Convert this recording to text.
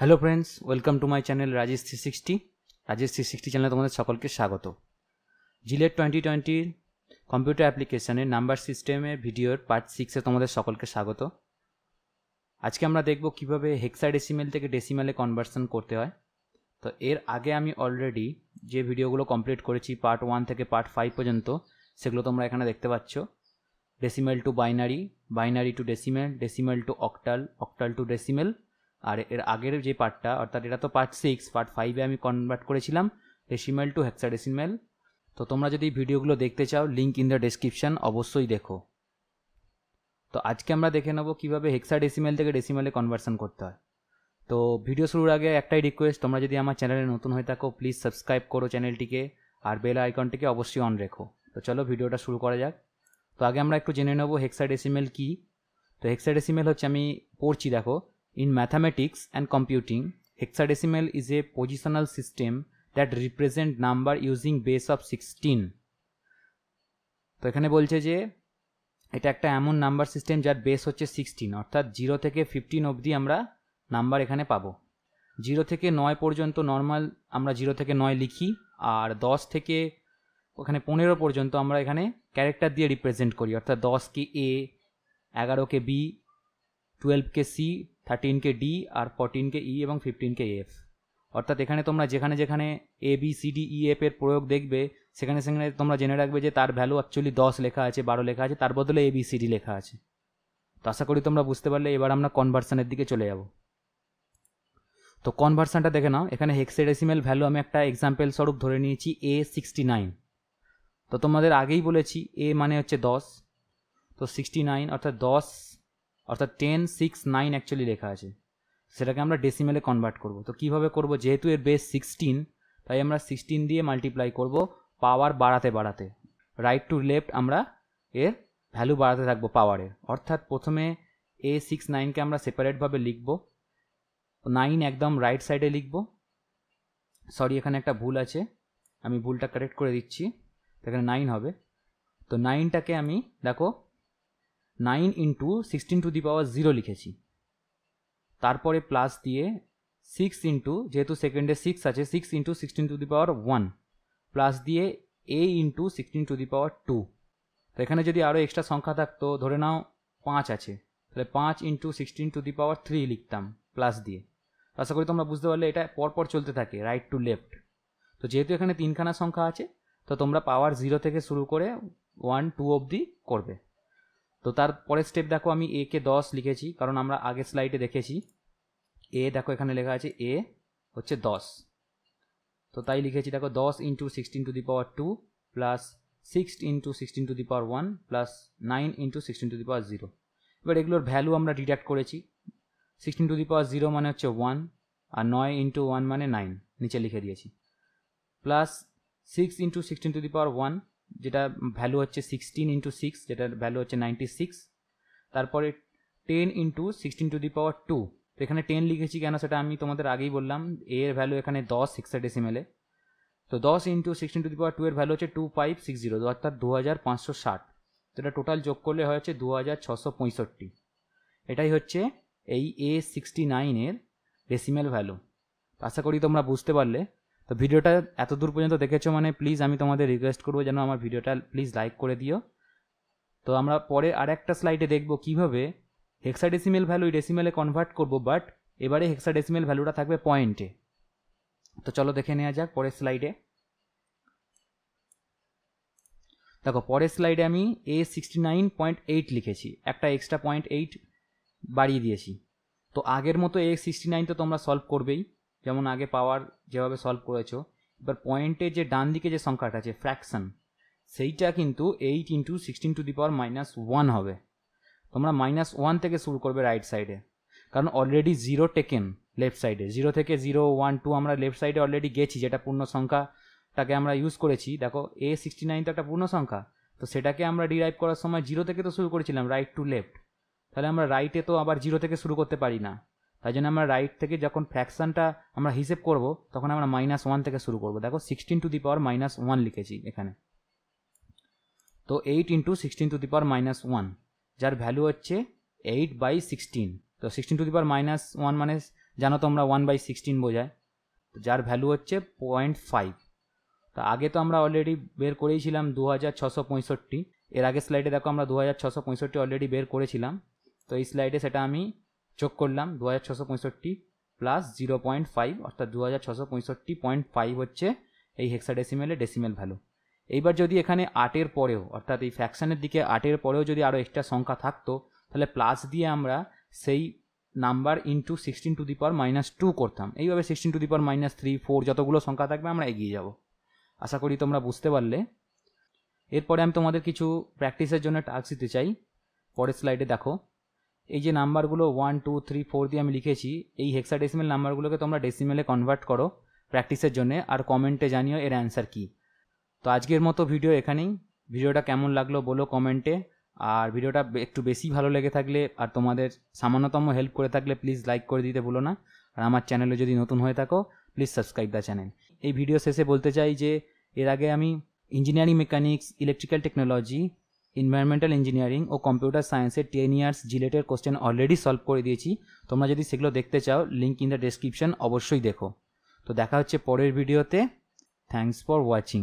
hello friends welcome to my channel Rajesh three sixty Rajesh three sixty চ্যানেলে তোমাদের সকলকে স্বাগত জিলেট টোয়েন্টি টোয়েন্টি কম্পিউটার অ্যাপ্লিকেশনের নাম্বার সিস্টেমে ভিডিওর পার্ট সিক্সে তোমাদের সকলকে স্বাগত আজকে আমরা দেখব কীভাবে হেক্সা ডেসিমেল থেকে ডেসিমেলে কনভার্সন করতে হয় তো এর আগে আমি অলরেডি যে ভিডিওগুলো কমপ্লিট করেছি পার্ট ওয়ান থেকে পার্ট ফাইভ পর্যন্ত সেগুলো তোমরা এখানে দেখতে পাচ্ছ decimal to binary binary to decimal decimal to octal octal to decimal আর এর আগের যে পার্টটা অর্থাৎ এটা তো পার্ট সিক্স পার্ট ফাইভে আমি কনভার্ট করেছিলাম রেসিমেল টু হেক্সাডেসিমেল তো তোমরা যদি ভিডিওগুলো দেখতে চাও লিঙ্ক ইন দ্য ডেসক্রিপশান অবশ্যই দেখো তো আজকে আমরা দেখে নেবো কীভাবে হেক্সা ডেসিমেল থেকে ডেসিমেলে কনভার্সন করতে হয় তো ভিডিও শুরুর আগে একটাই রিকোয়েস্ট তোমরা যদি আমার চ্যানেলে নতুন হয়ে থাকো প্লিজ সাবস্ক্রাইব করো চ্যানেলটিকে আর বেল আইকনটিকে অবশ্যই অন রেখো তো চলো ভিডিওটা শুরু করা যাক তো আগে আমরা একটু জেনে নেবো হেক্সা ডেসিমেল কী তো হেক্সা ডেসিমেল হচ্ছে আমি পড়ছি দেখো In mathematics and computing, hexadecimal is a positional system that represent number using base of 16 তো এখানে বলছে যে এটা একটা এমন নাম্বার সিস্টেম যার বেস হচ্ছে সিক্সটিন অর্থাৎ জিরো থেকে ফিফটিন অবধি আমরা নাম্বার এখানে পাবো জিরো থেকে নয় পর্যন্ত নর্মাল আমরা জিরো থেকে নয় লিখি আর দশ থেকে ওখানে পনেরো পর্যন্ত আমরা এখানে ক্যারেক্টার দিয়ে রিপ্রেজেন্ট করি অর্থাৎ কে এ কে বি টুয়েলভ কে সি থার্টিন কে ডি আর ফোরটিন কে ই e এবং ফিফটিন কে এফ অর্থাৎ এখানে তোমরা যেখানে যেখানে A B C D E F এর প্রয়োগ দেখবে সেখানে সেখানে তোমরা জেনে রাখবে যে তার ভ্যালু অ্যাকচুয়ালি দশ লেখা আছে বারো লেখা আছে তার বদলে এ বি সি ডি লেখা আছে তো আশা করি তোমরা বুঝতে পারলে এবার আমরা কনভার্সানের দিকে চলে যাব তো কনভার্সানটা দেখে নাও এখানে হেক্সেডেসিমেল ভ্যালু আমি একটা এক্সাম্পল স্বরূপ ধরে নিয়েছি এ সিক্সটি নাইন তো তোমাদের আগেই বলেছি এ মানে হচ্ছে দশ তো সিক্সটি নাইন অর্থাৎ দশ অর্থাৎ টেন সিক্স নাইন অ্যাকচুয়ালি লেখা আছে সেটাকে আমরা ডেসিমেলে কনভার্ট করব তো কিভাবে করব যেহেতু এর বেস সিক্সটিন তাই আমরা সিক্সটিন দিয়ে মাল্টিপ্লাই করব পাওয়ার বাড়াতে বাড়াতে রাইট টু লেফট আমরা এর ভ্যালু বাড়াতে থাকবো পাওয়ারের অর্থাৎ প্রথমে এ সিক্স নাইনকে আমরা সেপারেটভাবে লিখব নাইন একদম রাইট সাইডে লিখব সরি এখানে একটা ভুল আছে আমি ভুলটা কারেক্ট করে দিচ্ছি এখানে নাইন হবে তো নাইনটাকে আমি দেখো nine into sixteen to the power zero লিখেছি তারপরে প্লাস দিয়ে সিক্স ইন্টু যেহেতু সেকেন্ডে সিক্স আছে six into sixteen to the power one plus দিয়ে A into sixteen to the power two তো এখানে যদি আরও এক্সট্রা সংখ্যা থাকতো ধরে নাও পাঁচ আছে তাহলে পাঁচ into sixteen to the power three লিখতাম প্লাস দিয়ে আশা করি তোমরা বুঝতে পারলে এটা পরপর চলতে থাকে রাইট টু লেফট তো যেহেতু এখানে তিনখানা সংখ্যা আছে তো তোমরা পাওয়ার জিরো থেকে শুরু করে ওয়ান টু অবধি করবে তো তার পরের স্টেপ দেখো আমি এ কে দশ লিখেছি কারণ আমরা আগের স্লাইডে দেখেছি এ দেখো এখানে লেখা আছে এ হচ্ছে দশ তো তাই লিখেছি দেখো দশ into sixteen to the power two plus six into sixteen to the power one plus nine into sixteen to the power zero এবার এগুলোর ভ্যালু আমরা ডিডাক্ট করেছি sixteen to the power zero মানে হচ্ছে ওয়ান আর নয় ইন্টু ওয়ান মানে nine নিচে লিখে দিয়েছি plus six into sixteen to the power one যেটা ভ্যালু হচ্ছে সিক্সটিন ইন্টু সিক্স যেটার ভ্যালু হচ্ছে নাইনটি সিক্স তারপরে ten into sixteen to the power two তো এখানে টেন লিখেছি কেন সেটা আমি তোমাদের আগেই বললাম এ এর ভ্যালু এখানে দশ হেক্সা ডেসিমেলে তো দশ into sixteen to the power two এর ভ্যালু হচ্ছে টু ফাইভ সিক্স জিরো অর্থাৎ দু হাজার পাঁচশো ষাট তো এটা টোটাল যোগ করলে হয়েছে দু হাজার ছশো পঁয়ষট্টি এটাই হচ্ছে এই এ সিক্সটি নাইনের ডেসিমেল ভ্যালু আশা করি তোমরা বুঝতে পারলে তো ভিডিওটা এত দূর পর্যন্ত দেখেছো মানে প্লিজ আমি তোমাদের রিকোয়েস্ট করবো যেন আমার ভিডিওটা প্লিজ লাইক করে দিও তো আমরা পরে আর একটা স্লাইডে দেখব কিভাবে হেক্সাডেসিমেল ভ্যালু ডেসিমেলে কনভার্ট করব বাট এবারে হেক্সাডেসিমেল ভ্যালুটা থাকবে পয়েন্টে তো চলো দেখে নেওয়া যাক পরের স্লাইডে দেখো পরের স্লাইডে আমি A sixty nine point eight লিখেছি একটা এক্সট্রা পয়েন্ট এইট বাড়িয়ে দিয়েছি তো আগের মতো এ সিক্সটি নাইন তো তোমরা সলভ করবেই যেমন আগে পাওয়ার যেভাবে সলভ করেছো এবার পয়েন্টের যে ডান দিকে যে সংখ্যাটা আছে ফ্র্যাকশন সেইটা কিন্তু eight into sixteen to the power minus one হবে তোমরা মাইনাস ওয়ান থেকে শুরু করবে রাইট সাইডে কারণ already zero taken left side zero থেকে জিরো ওয়ান টু আমরা লেফট সাইডে অলরেডি গেছি যেটা পূর্ণ সংখ্যাটাকে আমরা ইউজ করেছি দেখো এ সিক্সটি নাইন তো একটা পূর্ণ সংখ্যা তো সেটাকে আমরা ডিরাইভ করার সময় জিরো থেকে তো শুরু করেছিলাম রাইট টু লেফট তাহলে আমরা রাইটে তো আবার জিরো থেকে শুরু করতে পারি না তাই জন্য আমরা রাইট থেকে যখন ফ্র্যাকশানটা আমরা হিসেব করব তখন আমরা মাইনাস ওয়ান থেকে শুরু করব দেখো sixteen to the power minus one লিখেছি এখানে তো eight into sixteen to the power minus one যার ভ্যালু হচ্ছে এইট বাই সিক্সটিন তো sixteen to the power minus one মানে জানো আমরা ওয়ান বাই সিক্সটিন বোঝায় তো যার ভ্যালু হচ্ছে পয়েন্ট ফাইভ তো আগে তো আমরা অলরেডি বের করেছিলাম দু হাজার ছশো পঁয়ষট্টি এর আগে স্লাইডে দেখো আমরা দু হাজার ছশো পঁয়ষট্টি অলরেডি বের করেছিলাম তো এই স্লাইডে সেটা আমি যোগ করলাম দু হাজার পঁয়ষট্টি প্লাস জিরো পয়েন্ট ফাইভ অর্থাৎ দু হাজার ছশো পঁয়ষট্টি পয়েন্ট ফাইভ হচ্ছে এই হেক্সা ডেসিমেলে ডেসিমেল ভ্যালু এইবার যদি এখানে আটের পরেও অর্থাৎ এই ফ্যাকশানের দিকে আটের পরেও যদি আরও এক্সট্রা সংখ্যা থাকতো তাহলে প্লাস দিয়ে আমরা সেই number into sixteen to the power minus two করতাম এইভাবে sixteen to the power minus three four যতগুলো সংখ্যা থাকবে আমরা এগিয়ে যাব আশা করি তোমরা বুঝতে পারলে এরপরে আমি তোমাদের কিছু প্র্যাকটিসের জন্য টাস্ক দিতে চাই পরের স্লাইডে দেখো এই যে নাম্বারগুলো ওয়ান টু থ্রি ফোর দিয়ে আমি লিখেছি এই হেক্সা ডেসিমেল নাম্বারগুলোকে তোমরা ডেসিমেলে কনভার্ট করো প্র্যাকটিসের জন্য আর কমেন্টে জানিও এর অ্যান্সার কী তো আজকের মতো ভিডিও এখানেই ভিডিওটা কেমন লাগলো বলো কমেন্টে আর ভিডিওটা একটু বেশি ভালো লেগে থাকলে আর তোমাদের সামান্যতম হেল্প করে থাকলে প্লিজ লাইক করে দিতে ভুলো না আর আমার চ্যানেলে যদি নতুন হয়ে থাকো প্লিজ সাবস্ক্রাইব দ্য চ্যানেল এই ভিডিও শেষে বলতে চাই যে এর আগে আমি engineering mechanics electrical technology environmental engineering ও কম্পিউটার সায়েন্সের টেন ইয়ার্স জিলেটের কোশ্চেন অলরেডি সলভ করে দিয়েছি তোমরা যদি সেগুলো দেখতে চাও লিঙ্ক ইন দ্য ডেসক্রিপশন অবশ্যই দেখো তো দেখা হচ্ছে পরের ভিডিওতে থ্যাংকস ফর ওয়াচিং